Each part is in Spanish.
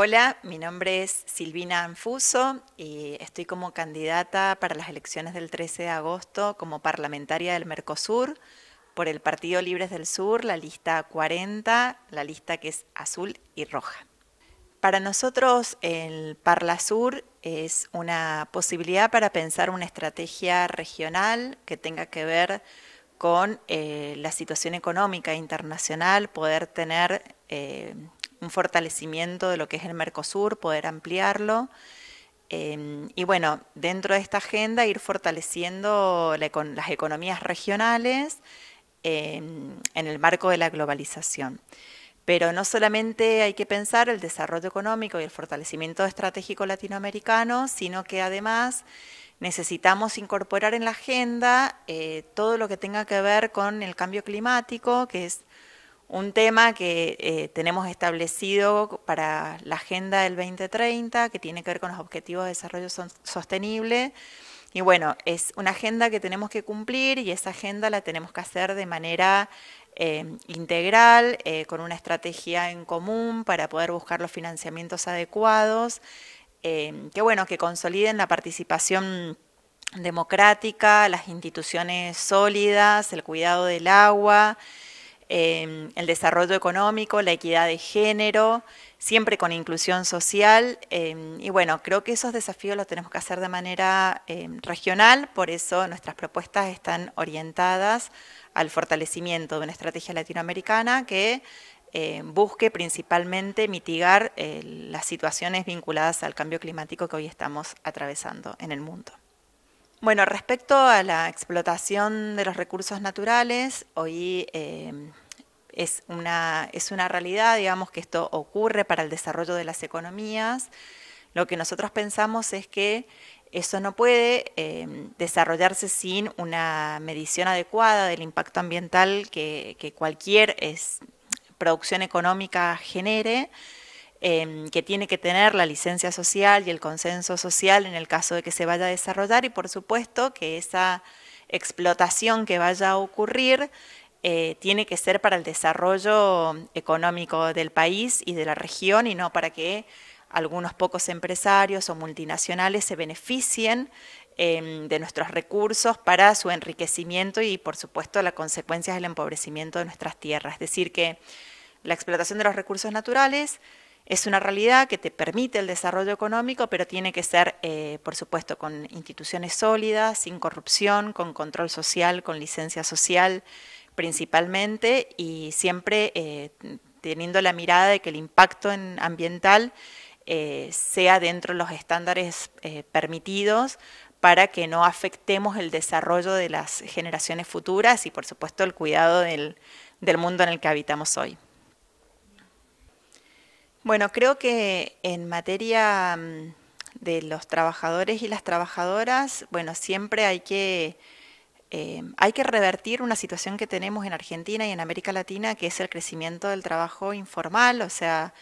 Hola, mi nombre es Silvina Anfuso y estoy como candidata para las elecciones del 13 de agosto como parlamentaria del Mercosur por el Partido Libres del Sur, la lista 40, la lista que es azul y roja. Para nosotros el Parla Sur es una posibilidad para pensar una estrategia regional que tenga que ver con eh, la situación económica internacional, poder tener... Eh, un fortalecimiento de lo que es el Mercosur, poder ampliarlo. Em, y bueno, dentro de esta agenda ir fortaleciendo las economías regionales em, en el marco de la globalización. Pero no solamente hay que pensar el desarrollo económico y el fortalecimiento estratégico latinoamericano, sino que además necesitamos incorporar en la agenda eh, todo lo que tenga que ver con el cambio climático, que es un tema que eh, tenemos establecido para la Agenda del 2030, que tiene que ver con los Objetivos de Desarrollo Sostenible. Y bueno, es una agenda que tenemos que cumplir y esa agenda la tenemos que hacer de manera eh, integral, eh, con una estrategia en común para poder buscar los financiamientos adecuados, que bueno, que consoliden la participación democrática, las instituciones sólidas, el cuidado del agua, Em, el desarrollo económico, la equidad de género, siempre con inclusión social. Em, y bueno, creo que esos desafíos los tenemos que hacer de manera em, regional, por eso nuestras propuestas están orientadas al fortalecimiento de una estrategia latinoamericana que busque principalmente mitigar eh, las situaciones vinculadas al cambio climático que hoy estamos atravesando en el mundo. Bueno, respecto a la explotación de los recursos naturales, hoy eh, es, una, es una realidad, digamos, que esto ocurre para el desarrollo de las economías. Lo que nosotros pensamos es que eso no puede eh, desarrollarse sin una medición adecuada del impacto ambiental que, cualquier producción económica genere. Em, que tiene que tener la licencia social y el consenso social en el caso de que se vaya a desarrollar y por supuesto que esa explotación que vaya a ocurrir eh, tiene que ser para el desarrollo económico del país y de la región y no para que algunos pocos empresarios o multinacionales se beneficien em, de nuestros recursos para su enriquecimiento y por supuesto las consecuencia del empobrecimiento de nuestras tierras. Es decir, que la explotación de los recursos naturales es una realidad que te permite el desarrollo económico, pero tiene que ser, eh, por supuesto, con instituciones sólidas, sin corrupción, con control social, con licencia social principalmente y siempre eh, teniendo la mirada de que el impacto ambiental eh, sea dentro de los estándares permitidos para que no afectemos el desarrollo de las generaciones futuras y, por supuesto, el cuidado del mundo en el que habitamos hoy. Bueno, creo que en materia mm, de los trabajadores y las trabajadoras, bueno, siempre hay que, eh, hay que revertir una situación que tenemos en Argentina y en América Latina, que es el crecimiento del trabajo informal, o sea,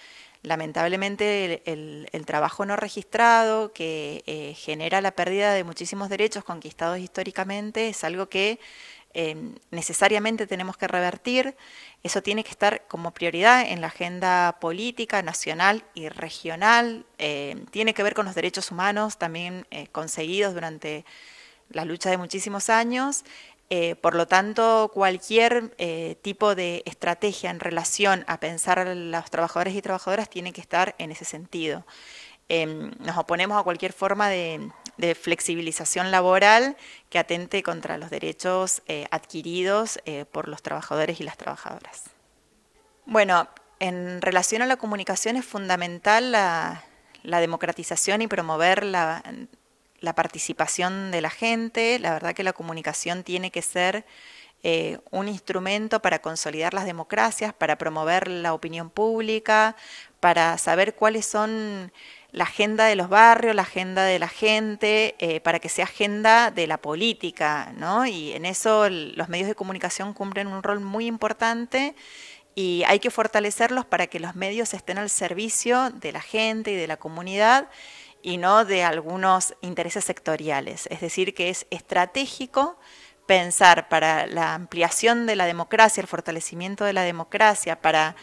lamentablemente el, trabajo no registrado que eh, genera la pérdida de muchísimos derechos conquistados históricamente es algo que Em, necesariamente tenemos que revertir. Eso tiene que estar como prioridad en la agenda política, nacional y regional. Em, tiene que ver con los derechos humanos también eh, conseguidos durante la lucha de muchísimos años. Eh, por lo tanto, cualquier eh, tipo de estrategia en relación a pensar a los trabajadores y trabajadoras tiene que estar en ese sentido. Em, nos oponemos a cualquier forma de, de flexibilización laboral que atente contra los derechos eh, adquiridos eh, por los trabajadores y las trabajadoras. Bueno, en relación a la comunicación es fundamental la, democratización y promover la, participación de la gente. La verdad que la comunicación tiene que ser eh, un instrumento para consolidar las democracias, para promover la opinión pública, para saber cuáles son la agenda de los barrios, la agenda de la gente, eh, para que sea agenda de la política, ¿no? Y en eso los medios de comunicación cumplen un rol muy importante y hay que fortalecerlos para que los medios estén al servicio de la gente y de la comunidad y no de algunos intereses sectoriales. Es decir, que es estratégico pensar para la ampliación de la democracia, el fortalecimiento de la democracia, para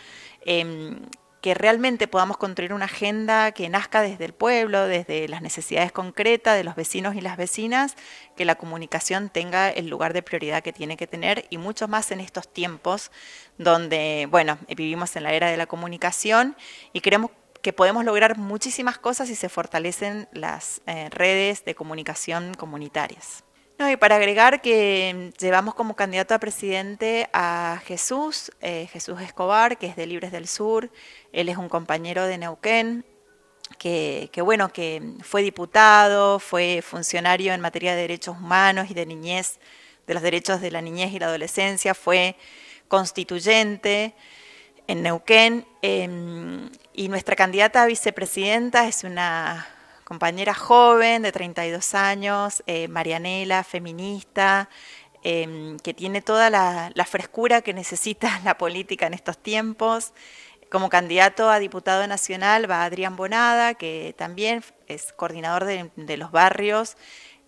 em, que realmente podamos construir una agenda que nazca desde el pueblo, desde las necesidades concretas de los vecinos y las vecinas, que la comunicación tenga el lugar de prioridad que tiene que tener y mucho más en estos tiempos donde, bueno, vivimos en la era de la comunicación y creemos que podemos lograr muchísimas cosas si se fortalecen las eh, redes de comunicación comunitarias y para agregar que mm, llevamos como candidato a presidente a Jesús, eh, Jesús Escobar, que es de Libres del Sur, él es un compañero de Neuquén, que, bueno, que mm, fue diputado, fue funcionario en materia de derechos humanos y de niñez, de los derechos de la niñez y la adolescencia, fue constituyente en Neuquén, em, y nuestra candidata a vicepresidenta es una compañera joven de 32 años, eh, Marianela, feminista, em, que tiene toda la, frescura que necesita la política en estos tiempos. Como candidato a diputado nacional va Adrián Bonada, que también es coordinador de, los barrios,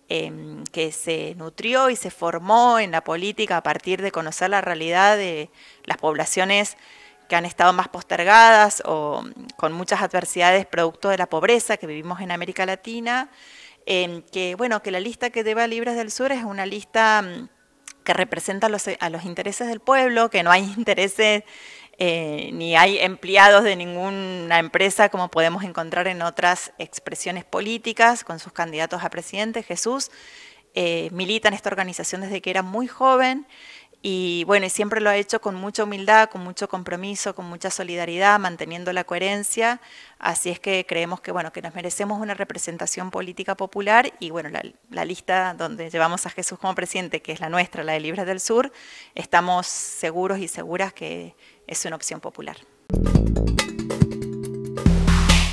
em, que se nutrió y se formó en la política a partir de conocer la realidad de las poblaciones que han estado más postergadas o mm, con muchas adversidades producto de la pobreza que vivimos en América Latina, que bueno, que la lista que lleva Libres del Sur es una lista mm, que representa a los intereses del pueblo, que no hay intereses eh, ni hay empleados de ninguna empresa como podemos encontrar en otras expresiones políticas con sus candidatos a presidente. Jesús eh, milita en esta organización desde que era muy joven y bueno, y siempre lo ha hecho con mucha humildad, con mucho compromiso, con mucha solidaridad, manteniendo la coherencia. Así es que creemos que bueno, que nos merecemos una representación política popular y bueno, la, la lista donde llevamos a Jesús como presidente, que es la nuestra, la de Libres del Sur, estamos seguros y seguras que es una opción popular.